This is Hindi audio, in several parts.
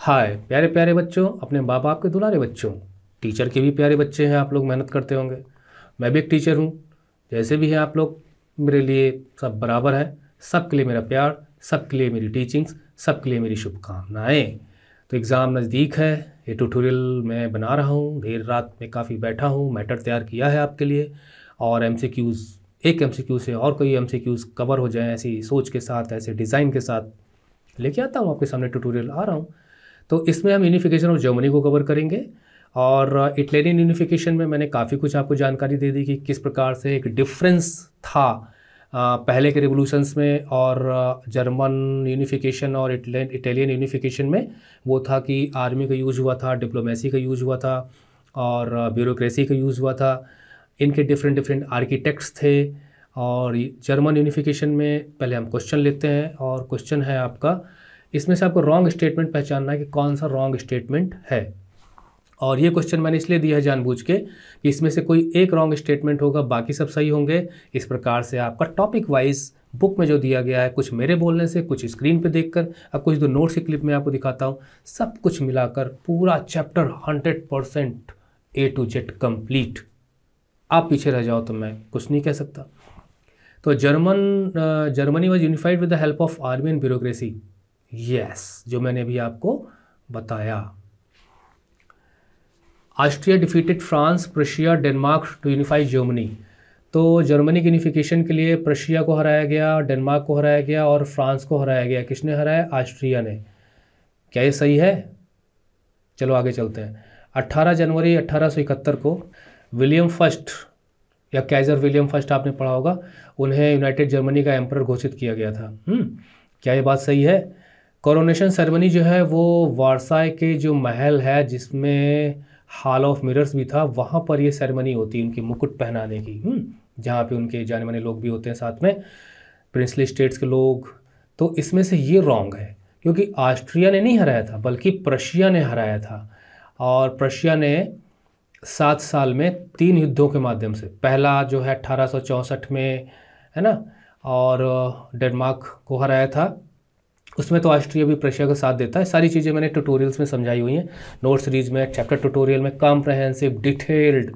हाय प्यारे प्यारे बच्चों अपने माँ बाप के दुलारे बच्चों टीचर के भी प्यारे बच्चे हैं आप लोग मेहनत करते होंगे मैं भी एक टीचर हूँ जैसे भी हैं आप लोग मेरे लिए सब बराबर है सबके लिए मेरा प्यार सबके लिए मेरी टीचिंग्स सबके लिए मेरी शुभकामनाएँ तो एग्ज़ाम नज़दीक है ये ट्यूटोरियल मैं बना रहा हूँ देर रात में काफ़ी बैठा हूँ मैटर तैयार किया है आपके लिए और एम एक एम से और कई एम कवर हो जाएँ ऐसी सोच के साथ ऐसे डिज़ाइन के साथ लेके आता हूँ आपके सामने ट्यूटोरियल आ रहा हूँ तो इसमें हम यूनिफिकेशन ऑफ जर्मनी को कवर करेंगे और इटलेरियन यूनिफिकेशन में मैंने काफ़ी कुछ आपको जानकारी दे दी कि किस प्रकार से एक डिफरेंस था पहले के रिवोल्यूशंस में और जर्मन यूनिफिकेशन और इटालियन यूनिफिकेशन में वो था कि आर्मी का यूज़ हुआ था डिप्लोमेसी का यूज़ हुआ था और ब्यूरोक्रेसी का यूज़ हुआ था इनके डिफरेंट डिफरेंट आर्किटेक्ट्स थे और जर्मन यूनिफिकेशन में पहले हम क्वेश्चन लेते हैं और क्वेश्चन है आपका इसमें से आपको रॉन्ग स्टेटमेंट पहचानना है कि कौन सा रॉन्ग स्टेटमेंट है और ये क्वेश्चन मैंने इसलिए दिया है जानबूझ के कि इसमें से कोई एक रॉन्ग स्टेटमेंट होगा बाकी सब सही होंगे इस प्रकार से आपका टॉपिक वाइज बुक में जो दिया गया है कुछ मेरे बोलने से कुछ स्क्रीन पे देखकर अब कुछ दो नोट्स की क्लिप में आपको दिखाता हूँ सब कुछ मिलाकर पूरा chapter hundred percent A to Z complete आप पीछे रह जाओ तो मैं कुछ नहीं कह सकता तो German Germany was unified with the help of army and bureaucracy yes जो मैंने अभी आपको बताया Austria defeated France Prussia Denmark to unify Germany तो जर्मनी के यूनिफिकेशन के लिए प्रशिया को हराया गया डेनमार्क को हराया गया और फ्रांस को हराया गया किसने हराया ऑस्ट्रिया ने क्या ये सही है चलो आगे चलते हैं 18 जनवरी अट्ठारह को विलियम फर्स्ट या कैजर विलियम फर्स्ट आपने पढ़ा होगा उन्हें यूनाइटेड जर्मनी का एम्पर घोषित किया गया था हुँ? हम्म, क्या ये बात सही है कॉरोनेशन सेरेमनी जो है वो वारसाए के जो महल है जिसमें हॉल ऑफ मिरर्स भी था वहाँ पर ये सेरेमनी होती है उनकी मुकुट पहनाने की हम्म, जहाँ पे उनके जाने माने लोग भी होते हैं साथ में प्रिंसली स्टेट्स के लोग तो इसमें से ये रॉन्ग है क्योंकि ऑस्ट्रिया ने नहीं हराया था बल्कि प्रशिया ने हराया था और प्रशिया ने सात साल में तीन युद्धों के माध्यम से पहला जो है अट्ठारह में है ना और डेनमार्क को हराया था उसमें तो ऑस्ट्रिया भी प्रशिया का साथ देता है सारी चीज़ें मैंने ट्यूटोरियल्स में समझाई हुई हैं नोट सीरीज़ में चैप्टर ट्यूटोरियल में कॉम्प्रहेंसिव डिटेल्ड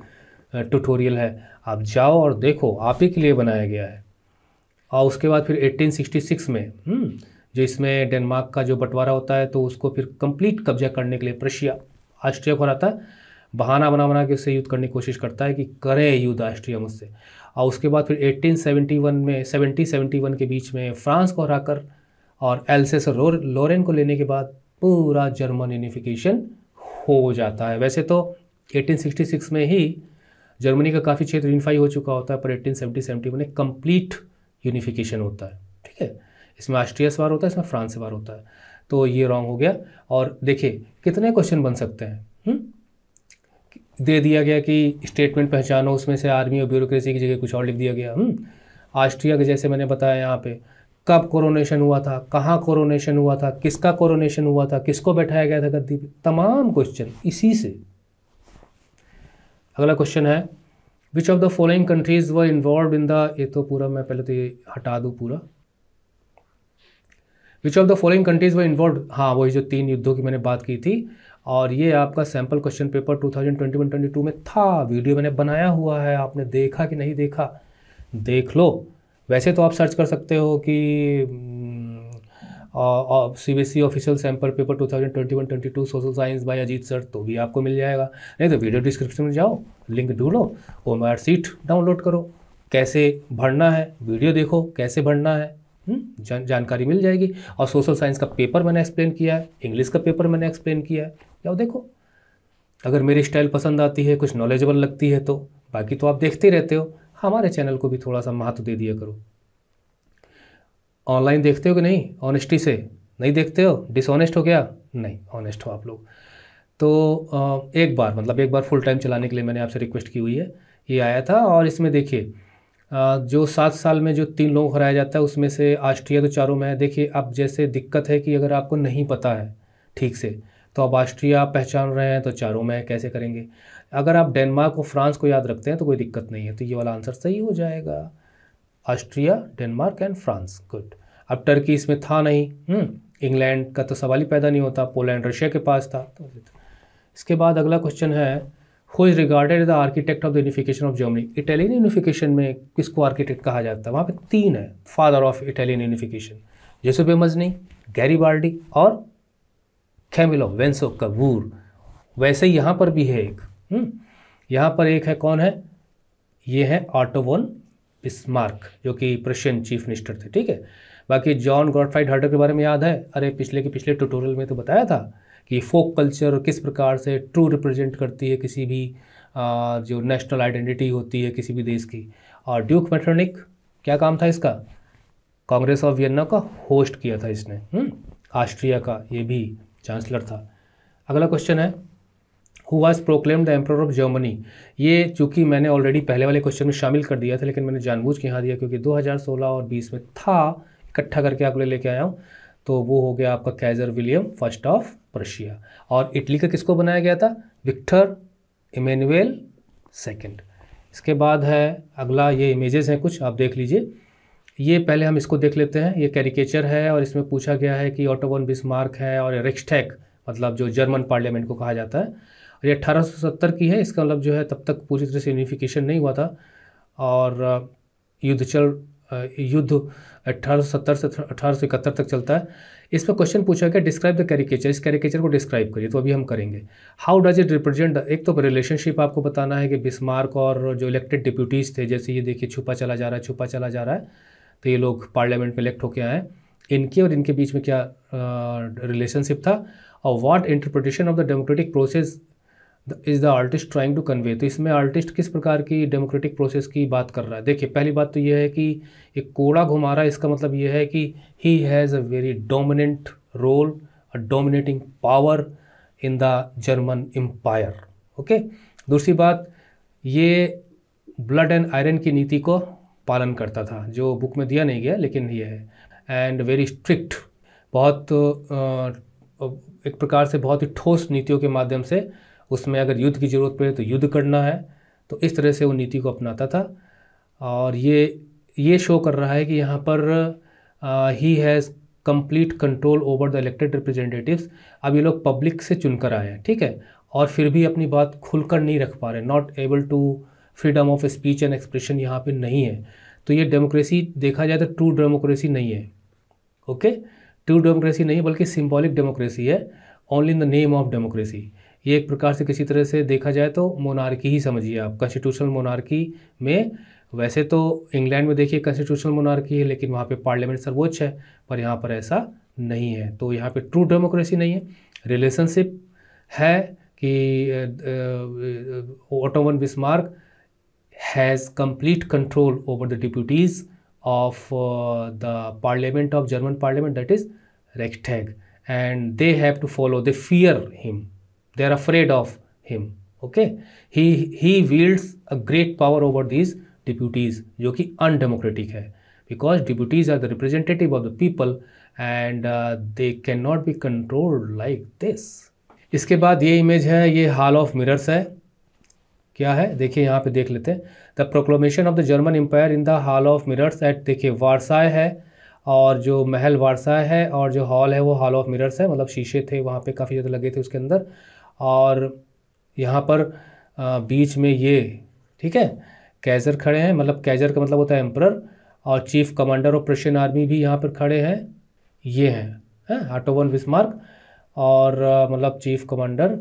ट्यूटोरियल है आप जाओ और देखो आप ही के लिए बनाया गया है और उसके बाद फिर 1866 में हम्म, जो इसमें डेनमार्क का जो बंटवारा होता है तो उसको फिर कंप्लीट कब्जा करने के लिए प्रशिया ऑस्ट्रिया को रहता है बहाना बना बना के उससे युद्ध करने की कोशिश करता है कि करें युद्ध ऑस्ट्रिया मुझसे और उसके बाद फिर 1871 में 70 71 के बीच में फ्रांस को हराकर कर और एल्सेस और लोरेन को लेने के बाद पूरा जर्मन यूनिफिकेशन हो जाता है वैसे तो 1866 में ही जर्मनी का काफ़ी क्षेत्र यूनिफाई हो चुका होता है पर एटीन सेवेंटी सेवेंटी में कम्प्लीट यूनिफिकेशन होता है ठीक है इसमें ऑस्ट्रिया से होता है इसमें फ्रांस से होता है तो ये रॉन्ग हो गया और देखिए कितने क्वेश्चन बन सकते हैं हम्म? दे दिया गया कि स्टेटमेंट पहचानो उसमें से आर्मी और ब्यूरोक्रेसी की जगह कुछ और लिख दिया गया ऑस्ट्रिया हम्म? के जैसे मैंने बताया यहाँ पे कब कोरोनेशन हुआ था कहाँ कोरोनेशन हुआ था किसका कोरोनेशन हुआ था किसको बैठाया गया था गद्दी पे तमाम क्वेश्चन इसी से अगला क्वेश्चन है which of the following countries were involved in the ये तो पूरा मैं पहले तो ये हटा दूँ पूरा which of the following countries were involved हाँ वही जो तीन युद्धों की मैंने बात की थी और ये आपका सैम्पल क्वेश्चन पेपर 2021-22 में था वीडियो मैंने बनाया हुआ है आपने देखा कि नहीं देखा देख लो वैसे तो आप सर्च कर सकते हो कि C B S E official sample paper two thousand twenty one twenty two social science by Ajit sir तो भी आपको मिल जाएगा नहीं तो वीडियो डिस्क्रिप्शन में जाओ लिंक ढूंढो ओ मार आर सीट डाउनलोड करो कैसे भरना है वीडियो देखो कैसे भरना है हम्म, जान, जानकारी मिल जाएगी और सोशल साइंस का पेपर मैंने एक्सप्लेन किया है इंग्लिश का पेपर मैंने एक्सप्लेन किया है जाओ देखो अगर मेरी स्टाइल पसंद आती है कुछ नॉलेजेबल लगती है तो बाकी तो आप देखते रहते हो हमारे चैनल को भी थोड़ा सा महत्व दे दिया करो ऑनलाइन देखते हो कि नहीं ऑनेस्टी से नहीं देखते हो डिसऑनेस्ट हो गया नहीं ऑनेस्ट हो आप लोग तो एक बार मतलब एक बार फुल टाइम चलाने के लिए मैंने आपसे रिक्वेस्ट की हुई है ये आया था और इसमें देखिए जो सात साल में जो तीन लोग हराया जाता है उसमें से ऑस्ट्रिया तो चारों में है देखिए अब जैसे दिक्कत है कि अगर आपको नहीं पता है ठीक से तो अब ऑस्ट्रिया आप पहचान रहे हैं तो चारों में कैसे करेंगे अगर आप डेनमार्क और फ्रांस को याद रखते हैं तो कोई दिक्कत नहीं है तो ये वाला आंसर सही हो जाएगा Austria Denmark and France good अब टर्की इसमें था नहीं हम्म, इंग्लैंड का तो सवाल ही पैदा नहीं होता पोलैंड रशिया के पास था तो, तो। इसके बाद अगला क्वेश्चन है who is regarded the architect of the unification of Germany Italian unification में किसको आर्किटेक्ट कहा जाता है वहाँ पे तीन है father of Italian unification Giuseppe Mazzini Garibaldi और खेमिलो वेंसो कबूर वैसे यहाँ पर भी है एक हम्म, यहाँ पर एक है कौन है ये है ऑटोवन बिस्मार्क जो कि प्रशियन चीफ मिनिस्टर थे ठीक है बाकी जॉन गॉडफाइड हर्डर के बारे में याद है अरे पिछले के पिछले ट्यूटोरियल में तो बताया था कि फोक कल्चर किस प्रकार से ट्रू रिप्रेजेंट करती है किसी भी आ, जो नेशनल आइडेंटिटी होती है किसी भी देश की और ड्यूक मेटरनिक क्या काम था इसका कांग्रेस ऑफ वियन्ना का होस्ट किया था इसने ऑस्ट्रिया हम्म, का ये भी चांसलर था अगला क्वेश्चन है who was proclaimed the emperor of Germany ये चूंकि मैंने ऑलरेडी पहले वाले क्वेश्चन में शामिल कर दिया था लेकिन मैंने जानबूझ के यहाँ दिया क्योंकि 2016 और 20 में था इकट्ठा करके आपको लेके आया हूँ तो वो हो गया आपका Kaiser William first of Prussia और इटली का किसको बनाया गया था विक्टर इमेनुअल सेकेंड इसके बाद है अगला ये इमेजेस हैं कुछ आप देख लीजिए ये पहले हम इसको देख लेते हैं ये कैरिकेचर है और इसमें पूछा गया है कि ऑटोवन बिस्मार्क है और रिक्सटैक मतलब जो जर्मन पार्लियामेंट को कहा जाता है और ये 1870 की है इसका मतलब जो है तब तक पूरी तरह से यूनिफिकेशन नहीं हुआ था और युद्ध चल युद्ध 1870 से अठारह तक चलता है इसमें क्वेश्चन पूछा गया डिस्क्राइब द कैरिकेचर इस कैरिकेचर को डिस्क्राइब करिए तो अभी हम करेंगे हाउ डज इट रिप्रेजेंट एक तो रिलेशनशिप आपको बताना है कि बिस्मार्क और जो इलेक्टेड डिप्यूटीज़ थे जैसे ये देखिए छुपा चला जा रहा है छुपा चला जा रहा है तो ये लोग पार्लियामेंट में इलेक्ट होके आए इनके और इनके बीच में क्या रिलेशनशिप था और what interpretation of the democratic process is the artist trying to convey तो इसमें आर्टिस्ट किस प्रकार की डेमोक्रेटिक प्रोसेस की बात कर रहा है देखिए पहली बात तो यह है कि एक कोड़ा घुमा रहा है इसका मतलब यह है कि he has a very dominant role a dominating power in the German empire okay दूसरी बात ये ब्लड एंड आयरन की नीति को पालन करता था जो बुक में दिया नहीं गया लेकिन ये है एंड वेरी स्ट्रिक्ट बहुत एक प्रकार से बहुत ही ठोस नीतियों के माध्यम से उसमें अगर युद्ध की ज़रूरत पड़े तो युद्ध करना है तो इस तरह से वो नीति को अपनाता था और ये ये शो कर रहा है कि यहाँ पर he has complete control over the elected representatives अब ये लोग पब्लिक से चुनकर आए हैं ठीक है और फिर भी अपनी बात खुलकर नहीं रख पा रहे not able to freedom of speech and expression यहाँ पे नहीं है तो ये डेमोक्रेसी देखा जाए तो ट्रू डेमोक्रेसी नहीं है ओके ट्रू डेमोक्रेसी नहीं बल्कि सिम्बॉलिक डेमोक्रेसी है only in the name of democracy ये एक प्रकार से किसी तरह से देखा जाए तो मोनार्की ही समझिए आप कॉन्स्टिट्यूशनल मोनार्की में वैसे तो इंग्लैंड में देखिए कॉन्स्टिट्यूशनल मोनार्की है लेकिन वहाँ पे पार्लियामेंट सर्वोच्च है पर यहाँ पर ऐसा नहीं है तो यहाँ पे ट्रू डेमोक्रेसी नहीं है रिलेशनशिप है कि Otto von Bismarck has complete control over the deputies of the parliament of German parliament that is Reichstag and they have to follow they fear him they are afraid of him okay he he wields a great power over these deputies जो कि अनडेमोक्रेटिक है because deputies are the representative of the people and they can not be controlled like this इसके बाद ये इमेज है ये हॉल ऑफ मिरर्स है क्या है देखिए यहाँ पे देख लेते हैं the proclamation of the German empire in the hall of mirrors at देखिए वारसाए है और जो महल वारसाए है और जो हॉल है वो हॉल ऑफ मिरर्स है मतलब शीशे थे वहाँ पे काफ़ी ज़्यादा लगे थे उसके अंदर और यहाँ पर बीच में ये ठीक है कैजर खड़े हैं मतलब कैजर का मतलब होता है एम्प्रर और chief commander of Prussian army भी यहाँ पर खड़े हैं ये हैं है आटोवन विस्मार्क और मतलब चीफ कमांडर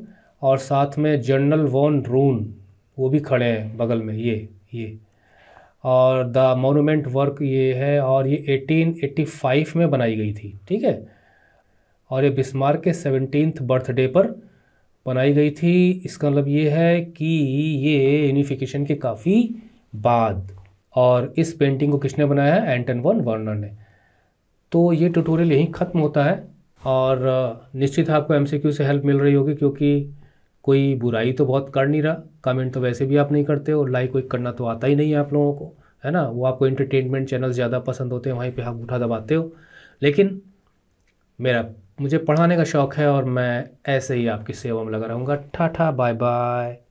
और साथ में जनरल वॉन रून वो भी खड़े हैं बगल में ये ये और द मोनूमेंट वर्क ये है और ये 1885 में बनाई गई थी ठीक है और ये बिस्मार्क के सेवनटीन बर्थडे पर बनाई गई थी इसका मतलब ये है कि ये यूनिफिकेशन के काफ़ी बाद और इस पेंटिंग को किसने बनाया है एंटन वन वर्नर ने तो ये ट्यूटोरियल यहीं ख़त्म होता है और निश्चित आपको एम से हेल्प मिल रही होगी क्योंकि कोई बुराई तो बहुत कर नहीं रहा कमेंट तो वैसे भी आप नहीं करते और लाइक वाइक करना तो आता ही नहीं है आप लोगों को है ना वो आपको एंटरटेनमेंट चैनल ज़्यादा पसंद होते हैं वहीं पे आप उठा दबाते हो लेकिन मेरा मुझे पढ़ाने का शौक़ है और मैं ऐसे ही आपकी सेवा में लगा रहूँगा ठाठा बाय बाय